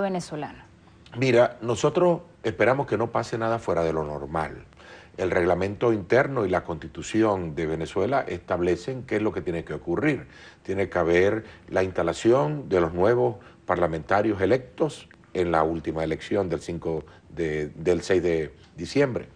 venezolano? Mira, nosotros esperamos que no pase nada fuera de lo normal. El reglamento interno y la constitución de Venezuela establecen qué es lo que tiene que ocurrir. Tiene que haber la instalación de los nuevos parlamentarios electos en la última elección del, 5 del 6 de diciembre.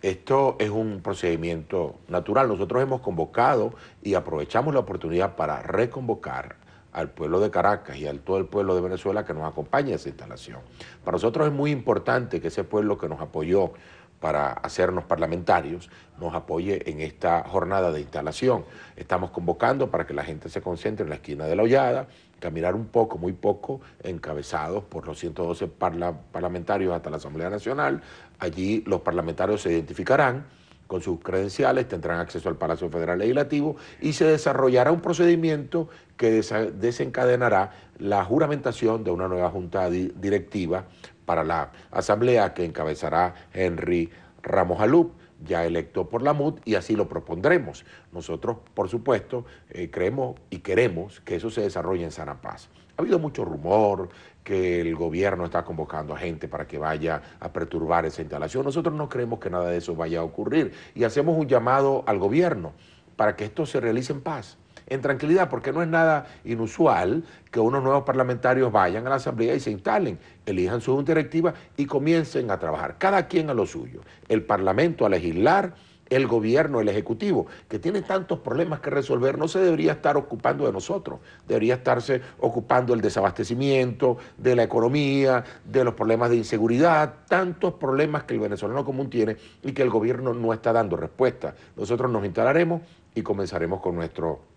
Esto es un procedimiento natural. Nosotros hemos convocado y aprovechamos la oportunidad para reconvocar al pueblo de Caracas y a todo el pueblo de Venezuela que nos acompañe a esa instalación. Para nosotros es muy importante que ese pueblo que nos apoyó para hacernos parlamentarios nos apoye en esta jornada de instalación. Estamos convocando para que la gente se concentre en la esquina de la Hollada, caminar un poco, muy poco, encabezados por los 112 parlamentarios hasta la Asamblea Nacional. Allí los parlamentarios se identificarán con sus credenciales, tendrán acceso al Palacio Federal Legislativo y se desarrollará un procedimiento que desencadenará la juramentación de una nueva junta directiva para la asamblea que encabezará Henry Ramos Alup ya electo por la MUD y así lo propondremos. Nosotros, por supuesto, eh, creemos y queremos que eso se desarrolle en Sana Paz. Ha habido mucho rumor, que el gobierno está convocando a gente para que vaya a perturbar esa instalación. Nosotros no creemos que nada de eso vaya a ocurrir y hacemos un llamado al gobierno para que esto se realice en paz en tranquilidad, porque no es nada inusual que unos nuevos parlamentarios vayan a la Asamblea y se instalen, elijan su directiva y comiencen a trabajar, cada quien a lo suyo, el Parlamento a legislar el gobierno, el Ejecutivo, que tiene tantos problemas que resolver, no se debería estar ocupando de nosotros, debería estarse ocupando del desabastecimiento, de la economía, de los problemas de inseguridad, tantos problemas que el venezolano común tiene y que el gobierno no está dando respuesta. Nosotros nos instalaremos y comenzaremos con nuestro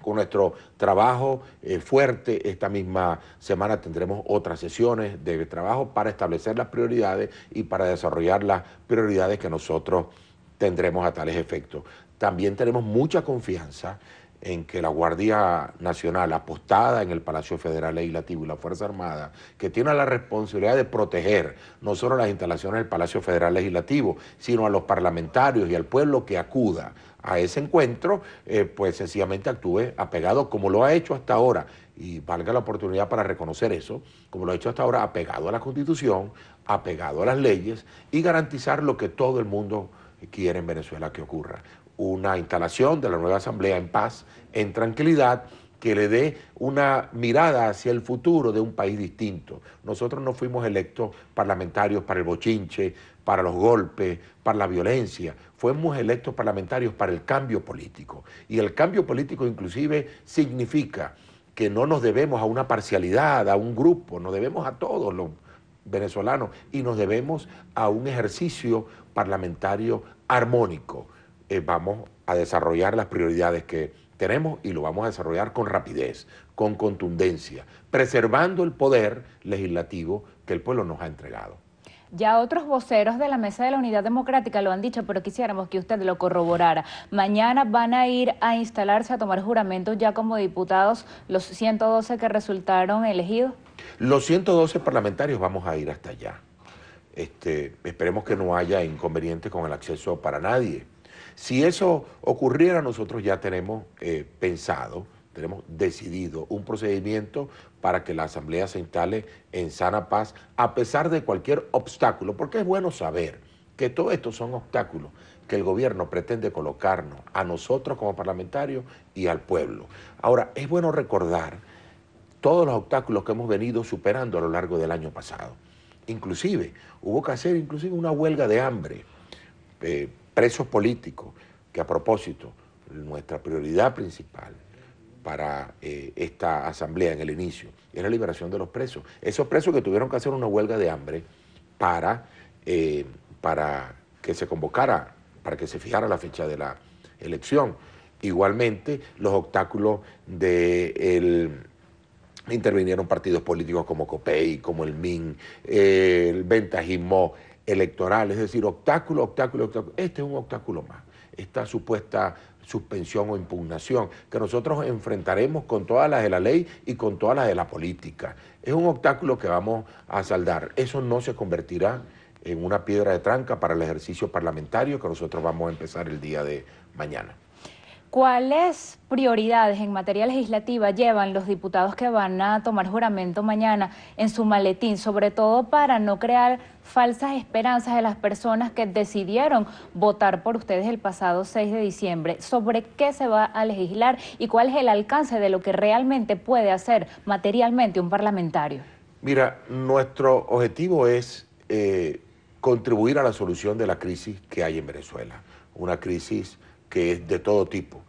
con nuestro trabajo eh, fuerte. Esta misma semana tendremos otras sesiones de trabajo para establecer las prioridades y para desarrollar las prioridades que nosotros tendremos a tales efectos. También tenemos mucha confianza en que la Guardia Nacional, apostada en el Palacio Federal Legislativo y la Fuerza Armada, que tiene la responsabilidad de proteger no solo las instalaciones del Palacio Federal Legislativo, sino a los parlamentarios y al pueblo que acuda a ese encuentro, eh, pues sencillamente actúe apegado como lo ha hecho hasta ahora, y valga la oportunidad para reconocer eso, como lo ha hecho hasta ahora, apegado a la Constitución, apegado a las leyes y garantizar lo que todo el mundo quiere en Venezuela que ocurra. Una instalación de la nueva Asamblea en paz, en tranquilidad, que le dé una mirada hacia el futuro de un país distinto. Nosotros no fuimos electos parlamentarios para el bochinche, para los golpes, para la violencia. Fuimos electos parlamentarios para el cambio político. Y el cambio político inclusive significa que no nos debemos a una parcialidad, a un grupo, nos debemos a todos los venezolanos y nos debemos a un ejercicio parlamentario armónico. Eh, vamos a desarrollar las prioridades que tenemos y lo vamos a desarrollar con rapidez, con contundencia, preservando el poder legislativo que el pueblo nos ha entregado. Ya otros voceros de la Mesa de la Unidad Democrática lo han dicho, pero quisiéramos que usted lo corroborara. Mañana van a ir a instalarse a tomar juramento ya como diputados los 112 que resultaron elegidos. Los 112 parlamentarios vamos a ir hasta allá. Este, esperemos que no haya inconvenientes con el acceso para nadie. Si eso ocurriera, nosotros ya tenemos eh, pensado, tenemos decidido un procedimiento para que la Asamblea se instale en sana paz, a pesar de cualquier obstáculo, porque es bueno saber que todo esto son obstáculos que el gobierno pretende colocarnos a nosotros como parlamentarios y al pueblo. Ahora, es bueno recordar todos los obstáculos que hemos venido superando a lo largo del año pasado. Inclusive, hubo que hacer inclusive una huelga de hambre, eh, presos políticos, que a propósito, nuestra prioridad principal para eh, esta asamblea en el inicio era la liberación de los presos. Esos presos que tuvieron que hacer una huelga de hambre para, eh, para que se convocara, para que se fijara la fecha de la elección. Igualmente, los obstáculos del... De intervinieron partidos políticos como COPEI, como el MIN, eh, el ventajismo electoral, es decir, obstáculo, obstáculo, obstáculo. Este es un obstáculo más, esta supuesta suspensión o impugnación que nosotros enfrentaremos con todas las de la ley y con todas las de la política. Es un obstáculo que vamos a saldar. Eso no se convertirá en una piedra de tranca para el ejercicio parlamentario que nosotros vamos a empezar el día de mañana. ¿Cuáles prioridades en materia legislativa llevan los diputados que van a tomar juramento mañana en su maletín, sobre todo para no crear falsas esperanzas de las personas que decidieron votar por ustedes el pasado 6 de diciembre? ¿Sobre qué se va a legislar y cuál es el alcance de lo que realmente puede hacer materialmente un parlamentario? Mira, nuestro objetivo es eh, contribuir a la solución de la crisis que hay en Venezuela, una crisis que es de todo tipo.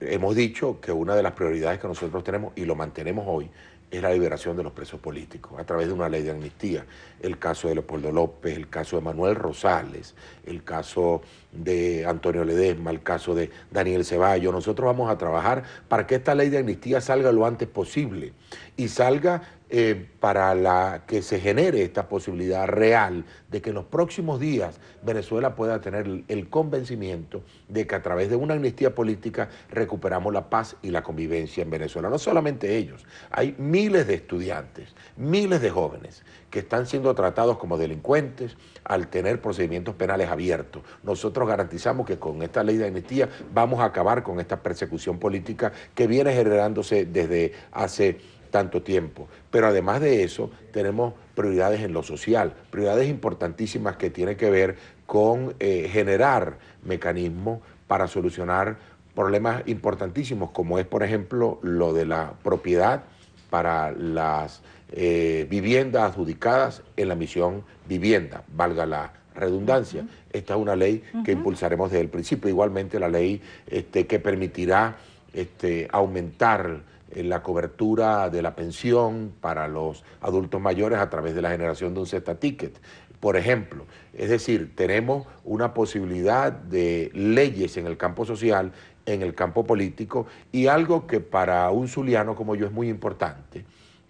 Hemos dicho que una de las prioridades que nosotros tenemos y lo mantenemos hoy es la liberación de los presos políticos a través de una ley de amnistía. El caso de Leopoldo López, el caso de Manuel Rosales, el caso de Antonio Ledesma, el caso de Daniel Ceballos. Nosotros vamos a trabajar para que esta ley de amnistía salga lo antes posible y salga eh, para la que se genere esta posibilidad real de que en los próximos días Venezuela pueda tener el convencimiento de que a través de una amnistía política recuperamos la paz y la convivencia en Venezuela. No solamente ellos, hay miles de estudiantes, miles de jóvenes que están siendo tratados como delincuentes al tener procedimientos penales abiertos. Nosotros garantizamos que con esta ley de amnistía vamos a acabar con esta persecución política que viene generándose desde hace tanto tiempo. Pero además de eso, tenemos prioridades en lo social, prioridades importantísimas que tienen que ver con eh, generar mecanismos para solucionar problemas importantísimos, como es, por ejemplo, lo de la propiedad para las eh, viviendas adjudicadas en la misión vivienda, valga la redundancia. Esta es una ley que impulsaremos desde el principio, igualmente la ley este, que permitirá este, aumentar la cobertura de la pensión para los adultos mayores a través de la generación de un Z-Ticket, por ejemplo. Es decir, tenemos una posibilidad de leyes en el campo social, en el campo político, y algo que para un zuliano como yo es muy importante,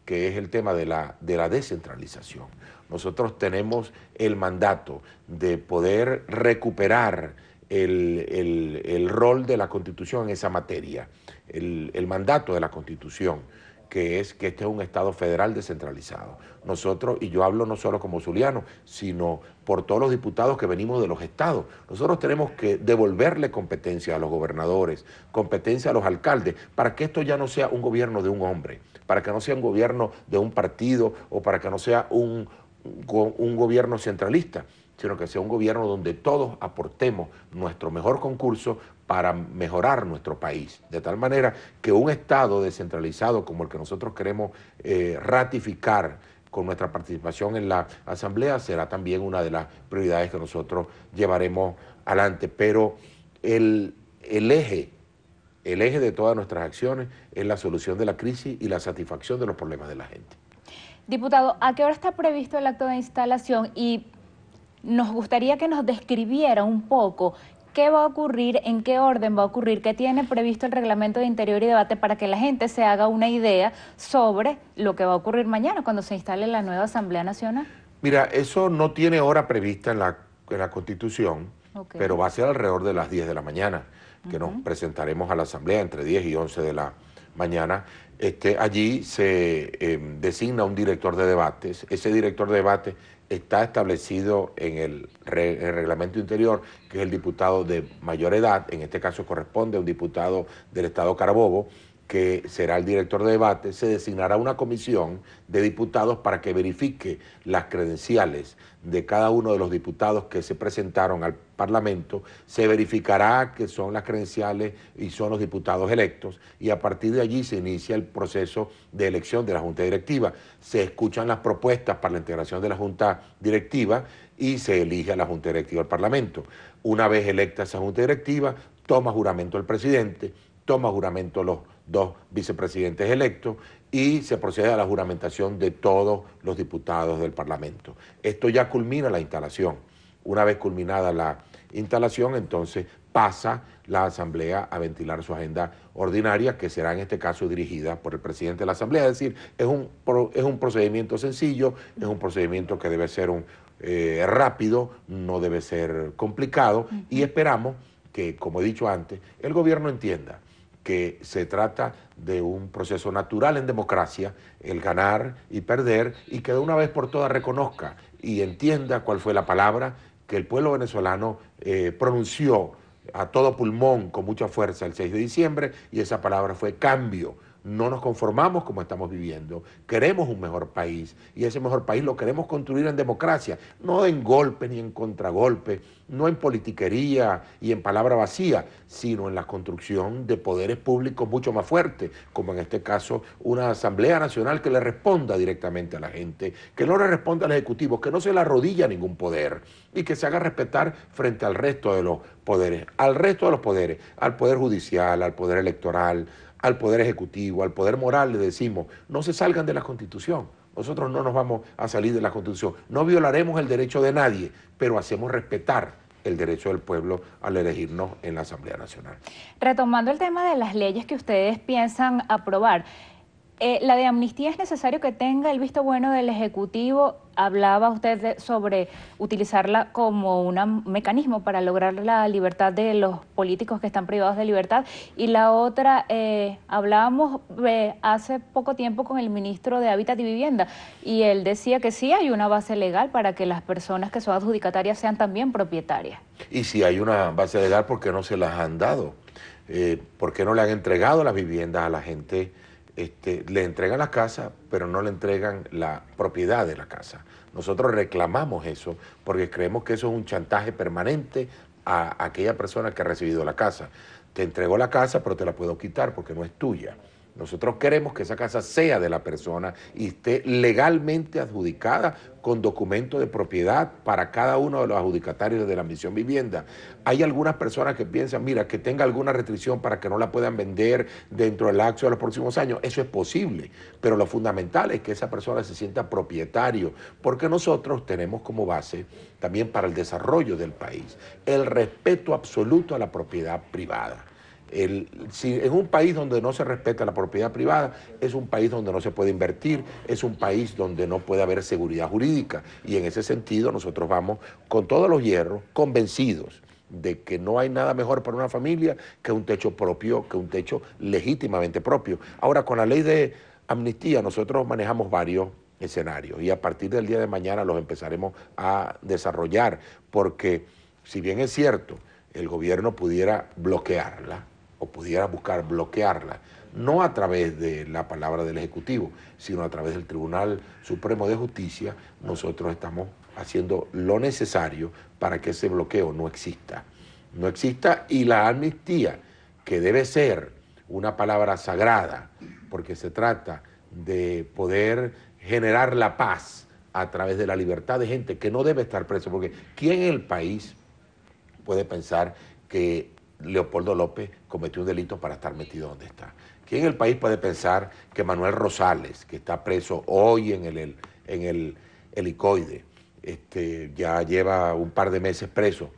que es el tema de la, de la descentralización. Nosotros tenemos el mandato de poder recuperar el, el rol de la Constitución en esa materia el, mandato de la Constitución que es que este es un Estado federal descentralizado. Nosotros, y yo hablo no solo como zuliano, sino por todos los diputados que venimos de los estados. Nosotros tenemos que devolverle competencia a los gobernadores, competencia a los alcaldes, para que esto ya no sea un gobierno de un hombre, para que no sea un gobierno de un partido o para que no sea un, un gobierno centralista sino que sea un gobierno donde todos aportemos nuestro mejor concurso para mejorar nuestro país, de tal manera que un Estado descentralizado como el que nosotros queremos eh, ratificar con nuestra participación en la Asamblea será también una de las prioridades que nosotros llevaremos adelante. Pero el, el eje el eje de todas nuestras acciones es la solución de la crisis y la satisfacción de los problemas de la gente. Diputado, ¿a qué hora está previsto el acto de instalación? Y nos gustaría que nos describiera un poco qué va a ocurrir, en qué orden va a ocurrir, qué tiene previsto el reglamento de interior y debate para que la gente se haga una idea sobre lo que va a ocurrir mañana cuando se instale la nueva Asamblea Nacional. Mira, eso no tiene hora prevista en la, la Constitución, pero va a ser alrededor de las 10 de la mañana, que nos presentaremos a la Asamblea entre 10 y 11 de la mañana este, allí se eh, designa un director de debates. Ese director de debate está establecido en el, reglamento interior, que es el diputado de mayor edad, en este caso corresponde a un diputado del Estado Carabobo, que será el director de debate, se designará una comisión de diputados para que verifique las credenciales de cada uno de los diputados que se presentaron al Parlamento, se verificará que son las credenciales y son los diputados electos y a partir de allí se inicia el proceso de elección de la Junta Directiva. Se escuchan las propuestas para la integración de la Junta Directiva y se elige a la Junta Directiva del Parlamento. Una vez electa esa Junta Directiva, toma juramento el presidente, toma juramento los dos vicepresidentes electos y se procede a la juramentación de todos los diputados del Parlamento. Esto ya culmina la instalación. Una vez culminada la instalación, entonces pasa la Asamblea a ventilar su agenda ordinaria, que será en este caso dirigida por el presidente de la Asamblea. Es decir, es un, es un procedimiento sencillo, es un procedimiento que debe ser eh, rápido, no debe ser complicado y esperamos que, como he dicho antes, el gobierno entienda que se trata de un proceso natural en democracia, el ganar y perder, y que de una vez por todas reconozca y entienda cuál fue la palabra que el pueblo venezolano eh, pronunció a todo pulmón con mucha fuerza el 6 de diciembre, y esa palabra fue cambio no nos conformamos como estamos viviendo, queremos un mejor país y ese mejor país lo queremos construir en democracia, no en golpes ni en contragolpes, no en politiquería y en palabra vacía, sino en la construcción de poderes públicos mucho más fuertes, como en este caso una Asamblea Nacional que le responda directamente a la gente, que no le responda al Ejecutivo, que no se le arrodilla ningún poder y que se haga respetar frente al resto de los poderes, al resto de los poderes, al Poder Judicial, al Poder Electoral, al Poder Ejecutivo, al Poder Moral, le decimos, no se salgan de la Constitución. Nosotros no nos vamos a salir de la Constitución. No violaremos el derecho de nadie, pero hacemos respetar el derecho del pueblo al elegirnos en la Asamblea Nacional. Retomando el tema de las leyes que ustedes piensan aprobar, eh, la de amnistía es necesario que tenga el visto bueno del Ejecutivo. Hablaba usted sobre utilizarla como un mecanismo para lograr la libertad de los políticos que están privados de libertad. Y la otra, eh, hablábamos eh, hace poco tiempo con el ministro de Hábitat y Vivienda y él decía que sí hay una base legal para que las personas que son adjudicatarias sean también propietarias. Y si hay una base legal, ¿por qué no se las han dado? ¿Por qué no le han entregado las viviendas a la gente? Este, le entregan la casa, pero no le entregan la propiedad de la casa. Nosotros reclamamos eso porque creemos que eso es un chantaje permanente a aquella persona que ha recibido la casa. Te entregó la casa, pero te la puedo quitar porque no es tuya. Nosotros queremos que esa casa sea de la persona y esté legalmente adjudicada con documento de propiedad para cada uno de los adjudicatarios de la misión vivienda. Hay algunas personas que piensan, mira, que tenga alguna restricción para que no la puedan vender dentro del acto de los próximos años. Eso es posible, pero lo fundamental es que esa persona se sienta propietario, porque nosotros tenemos como base también para el desarrollo del país el respeto absoluto a la propiedad privada si es un país donde no se respeta la propiedad privada, es un país donde no se puede invertir, es un país donde no puede haber seguridad jurídica. Y en ese sentido nosotros vamos con todos los hierros convencidos de que no hay nada mejor para una familia que un techo propio, que un techo legítimamente propio. Ahora, con la ley de amnistía nosotros manejamos varios escenarios y a partir del día de mañana los empezaremos a desarrollar, porque si bien es cierto, el gobierno pudiera bloquearla, o pudiera buscar bloquearla, no a través de la palabra del Ejecutivo, sino a través del Tribunal Supremo de Justicia, nosotros estamos haciendo lo necesario para que ese bloqueo no exista. No exista y la amnistía, que debe ser una palabra sagrada, porque se trata de poder generar la paz a través de la libertad de gente que no debe estar preso, porque ¿quién en el país puede pensar que Leopoldo López cometió un delito para estar metido donde está. ¿Quién en el país puede pensar que Manuel Rosales, que está preso hoy en el, helicoide, este, ya lleva un par de meses preso,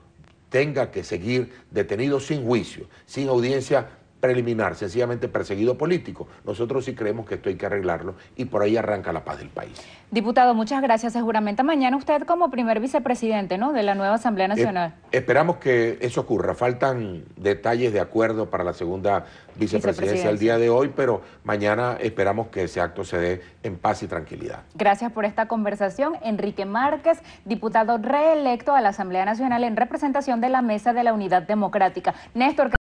tenga que seguir detenido sin juicio, sin audiencia preliminar, sencillamente perseguido político. Nosotros sí creemos que esto hay que arreglarlo y por ahí arranca la paz del país. Diputado, muchas gracias. seguramente mañana usted como primer vicepresidente ¿no? de la nueva Asamblea eh, Nacional. esperamos que eso ocurra. Faltan detalles de acuerdo para la segunda vicepresidencia el día de hoy, pero mañana esperamos que ese acto se dé en paz y tranquilidad. Gracias por esta conversación. Enrique Márquez, diputado reelecto a la Asamblea Nacional en representación de la Mesa de la Unidad Democrática. Néstor.